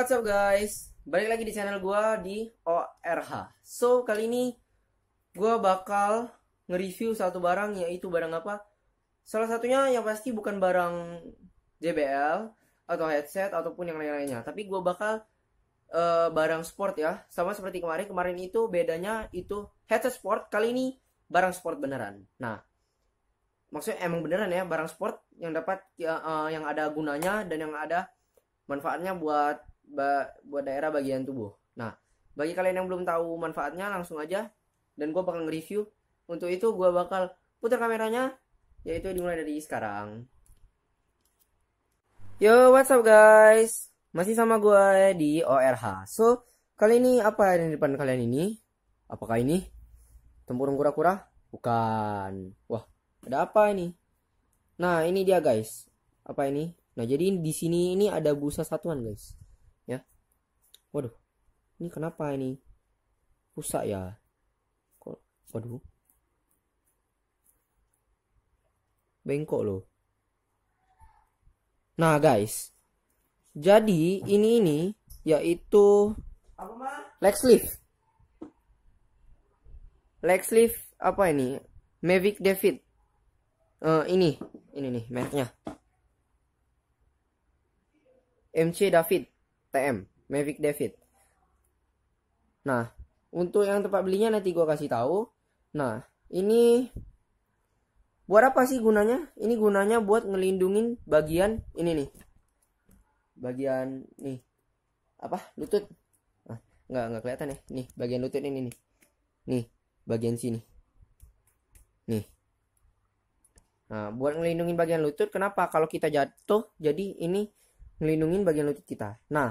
What's up guys? Balik lagi di channel gue di ORH So kali ini gue bakal nge-review satu barang yaitu barang apa? Salah satunya yang pasti bukan barang JBL atau headset ataupun yang lain-lainnya Tapi gue bakal uh, barang sport ya Sama seperti kemarin, kemarin itu bedanya itu headset sport Kali ini barang sport beneran Nah maksudnya emang beneran ya barang sport yang dapat uh, yang ada gunanya dan yang ada manfaatnya buat buat daerah bagian tubuh. Nah, bagi kalian yang belum tahu manfaatnya langsung aja dan gue bakal nge-review. Untuk itu gue bakal putar kameranya yaitu dimulai dari sekarang. Yo, what's up guys? Masih sama gue di ORH. So, kali ini apa yang di depan kalian ini? Apakah ini? Tempurung kura-kura? Bukan. Wah, ada apa ini? Nah, ini dia guys. Apa ini? Nah, jadi di sini ini ada busa satuan guys waduh ini kenapa ini rusak ya kok waduh bengkok loh nah guys jadi ini ini yaitu leg sleeve leg sleeve apa ini Mavic David uh, ini ini nih mereknya MC David TM Mavic David. Nah, untuk yang tempat belinya nanti gue kasih tahu. Nah, ini buat apa sih gunanya? Ini gunanya buat ngelindungin bagian ini nih. Bagian nih. Apa? Lutut. Nah, nggak nggak kelihatan ya. Nih, bagian lutut ini nih. Nih, bagian sini. Nih. Nah, buat ngelindungin bagian lutut kenapa? Kalau kita jatuh jadi ini ngelindungin bagian lutut kita. Nah,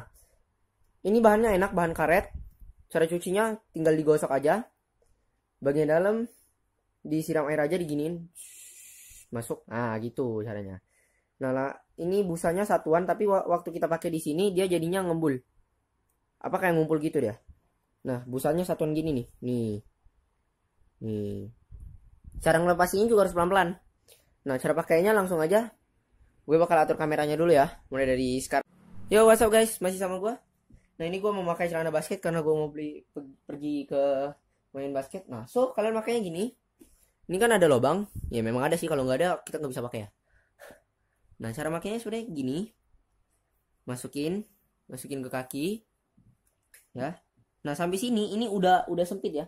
ini bahannya enak, bahan karet. Cara cucinya tinggal digosok aja. Bagian dalam disiram air aja diginin. Masuk. Nah, gitu caranya. Nah, ini busanya satuan tapi waktu kita pakai di sini dia jadinya ngembul. Apa kayak ngumpul gitu dia. Nah, busanya satuan gini nih. Nih. Nih. Cara ngelepasinnya juga harus pelan-pelan. Nah, cara pakainya langsung aja. Gue bakal atur kameranya dulu ya, mulai dari sekarang. Yo, what's up guys? Masih sama gue? nah ini gue memakai celana basket karena gue mau beli pergi ke main basket nah so kalian makanya gini ini kan ada lobang ya memang ada sih kalau nggak ada kita nggak bisa pakai ya nah cara makainya sebenarnya gini masukin masukin ke kaki ya nah sampai sini ini udah udah sempit ya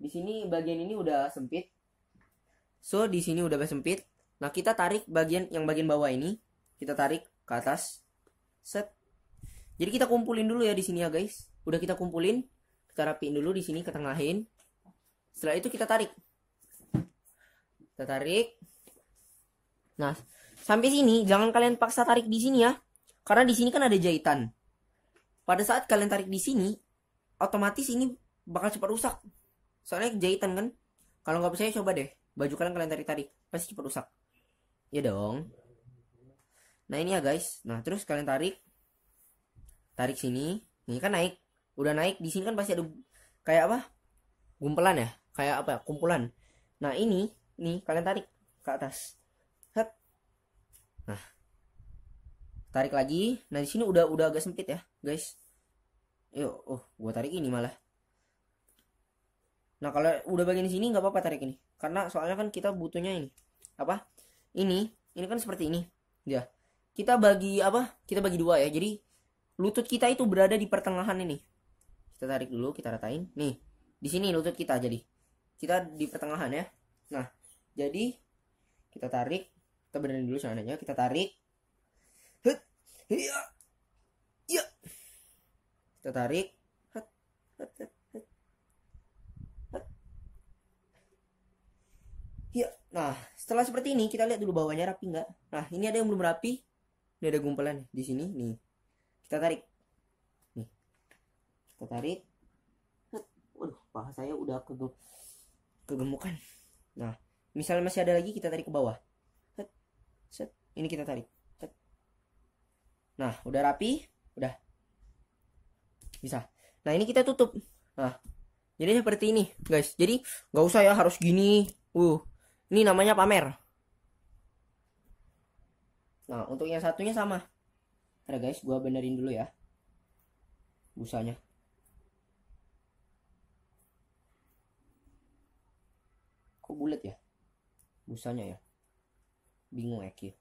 di sini bagian ini udah sempit so di sini udah sempit nah kita tarik bagian yang bagian bawah ini kita tarik ke atas set jadi kita kumpulin dulu ya di sini ya guys. Udah kita kumpulin, kita rapiin dulu di sini, ketengahin. Setelah itu kita tarik. Kita tarik. Nah, sampai sini jangan kalian paksa tarik di sini ya. Karena di sini kan ada jahitan. Pada saat kalian tarik di sini, otomatis ini bakal cepat rusak. Soalnya jahitan kan. Kalau nggak percaya coba deh. Baju kalian kalian tarik-tarik, pasti cepat rusak. Ya dong. Nah ini ya guys. Nah terus kalian tarik tarik sini ini kan naik udah naik di sini kan pasti ada kayak apa gumpalan ya kayak apa ya? kumpulan nah ini nih kalian tarik ke atas Hek. nah tarik lagi nah di sini udah udah agak sempit ya guys yuk oh gua tarik ini malah nah kalau udah bagian sini nggak apa-apa tarik ini karena soalnya kan kita butuhnya ini apa ini ini kan seperti ini ya kita bagi apa kita bagi dua ya jadi lutut kita itu berada di pertengahan ini kita tarik dulu kita ratain nih di sini lutut kita jadi kita di pertengahan ya nah jadi kita tarik kita benerin dulu celananya kita tarik iya iya kita tarik iya. nah setelah seperti ini kita lihat dulu bawahnya rapi nggak? Nah ini ada yang belum rapi, ini ada gumpalan di sini nih kita tarik nih kita tarik waduh paha saya udah ke, kegemukan nah misalnya masih ada lagi kita tarik ke bawah set set ini kita tarik set nah udah rapi udah bisa nah ini kita tutup nah jadi seperti ini guys jadi nggak usah ya harus gini uh ini namanya pamer nah untuk yang satunya sama ada ya, guys, gua benerin dulu ya. Busanya. Kok bulat ya? Busanya ya. Bingung ya Eki.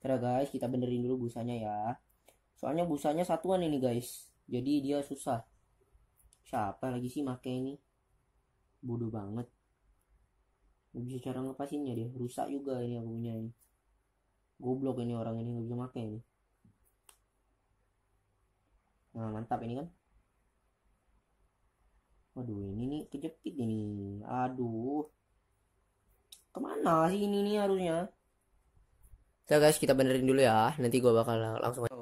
Tera ya, guys, kita benerin dulu busanya ya. Soalnya busanya satuan ini guys. Jadi dia susah. Siapa lagi sih make ini? Bodoh banget gak bisa cara ngepasinnya dia rusak juga ini aku punya ini goblok ini orang ini nggak bisa pakai ini nah mantap ini kan waduh ini nih kejepit ini aduh kemana sih ini nih harusnya so guys kita benerin dulu ya nanti gue bakal langsung aja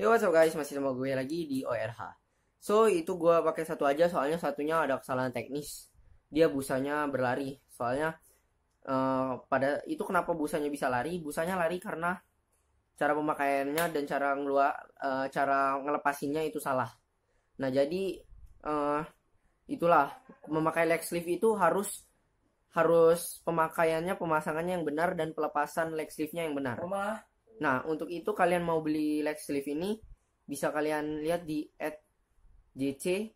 Yo what's up guys masih sama gue lagi di ORH So itu gue pakai satu aja soalnya satunya ada kesalahan teknis dia busanya berlari soalnya uh, pada itu kenapa busanya bisa lari busanya lari karena cara pemakaiannya dan cara ngelua uh, cara ngelepasinnya itu salah nah jadi uh, itulah memakai leg sleeve itu harus harus pemakaiannya pemasangannya yang benar dan pelepasan leg sleeve-nya yang benar. Mama. Nah, untuk itu kalian mau beli leg sleeve ini bisa kalian lihat di at JC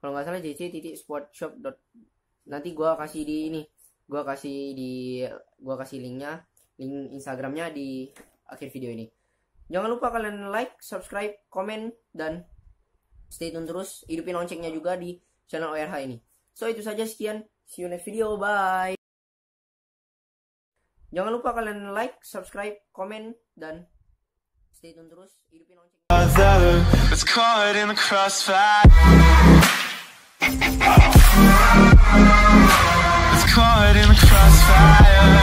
kalau nggak salah jc titik sportshop nanti gue kasih di ini gue kasih di gue kasih linknya link instagramnya di akhir video ini jangan lupa kalian like subscribe komen dan stay tune terus hidupin loncengnya juga di channel ORH ini so itu saja sekian see you next video bye jangan lupa kalian like subscribe komen dan stay tune terus hidupin loncengnya It's caught in the crossfire